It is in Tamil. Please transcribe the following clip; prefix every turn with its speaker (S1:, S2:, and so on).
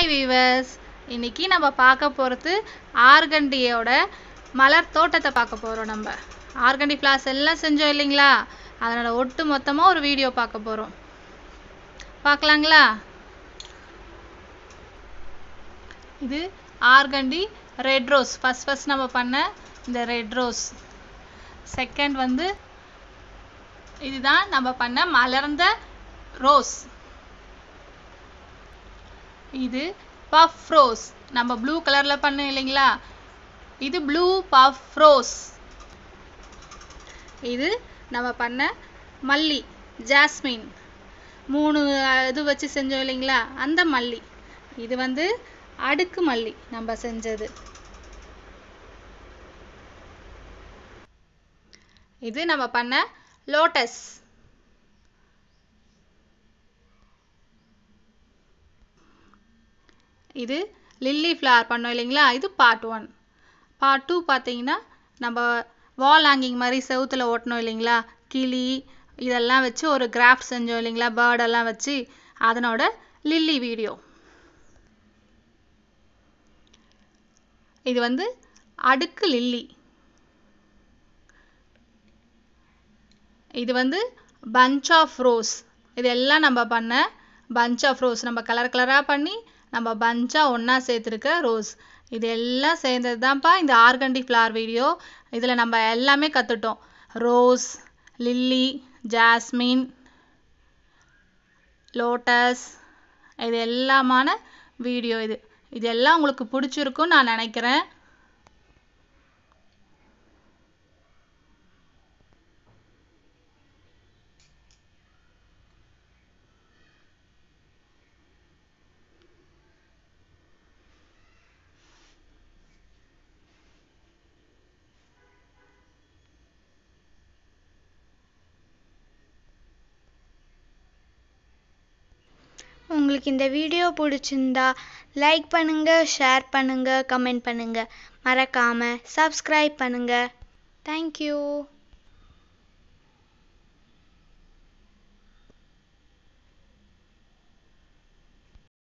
S1: ஹாய் வீவர்ஸ் இன்றைக்கி நம்ம பார்க்க போகிறது ஆர்கண்டியோட மலர் தோட்டத்தை பார்க்க போகிறோம் நம்ம ஆர்கண்டி ஃப்ளாஸ் எல்லாம் செஞ்சோம் இல்லைங்களா அதனோட ஒட்டு மொத்தமாக ஒரு வீடியோ பார்க்க போகிறோம் பார்க்கலாங்களா இது organdy red rose first first நம்ம பண்ண இந்த ரெட் ரோஸ் செகண்ட் வந்து இதுதான் நம்ம பண்ண மலர்ந்த ரோஸ் இது பஃப் ரோஸ் நம்ம ப்ளூ கலரில் பண்ணோம் இல்லைங்களா இது ப்ளூ பஃப் ரோஸ் இது நம்ம பண்ண மல்லி ஜாஸ்மின் மூணு இது வச்சு செஞ்சோம் இல்லைங்களா அந்த மல்லி இது வந்து அடுக்கு மல்லி நம்ம செஞ்சது இது நம்ம பண்ண லோட்டஸ் இது லில்லி ஃப்ளார் பண்ணோம் இல்லைங்களா இது பார்ட் ஒன் பார்ட் டூ பார்த்தீங்கன்னா நம்ம வால் ஹேங்கிங் மாதிரி செவுத்தில் ஓட்டணும் இல்லைங்களா கிளி இதெல்லாம் வச்சு ஒரு கிராஃப்ட் செஞ்சோம் இல்லைங்களா பேர்டெல்லாம் வச்சு அதனோட லில்லி வீடியோ இது வந்து அடுக்கு லில்லி இது வந்து பஞ்ச் ஆஃப் ரோஸ் இதெல்லாம் நம்ம பண்ண பஞ்ச் ஆஃப் ரோஸ் நம்ம கலர் கலராக பண்ணி நம்ம பஞ்சாக ஒன்றா சேர்த்துருக்க ரோஸ் இது எல்லாம் சேர்ந்தது தான்ப்பா இந்த ஆர்கண்டிக் ஃப்ளார் வீடியோ இதில் நம்ம எல்லாமே கற்றுட்டோம் ரோஸ் லில்லி ஜாஸ்மின் லோட்டஸ் இது எல்லாமான வீடியோ இது இது எல்லாம் உங்களுக்கு பிடிச்சிருக்கும்னு நான் நினைக்கிறேன் உங்களுக்கு
S2: இந்த வீடியோ பிடிச்சிருந்தா லைக் பண்ணுங்கள் ஷேர் பண்ணுங்கள் கமெண்ட் பண்ணுங்கள் மறக்காமல் சப்ஸ்கிரைப் பண்ணுங்கள் தேங்க்யூ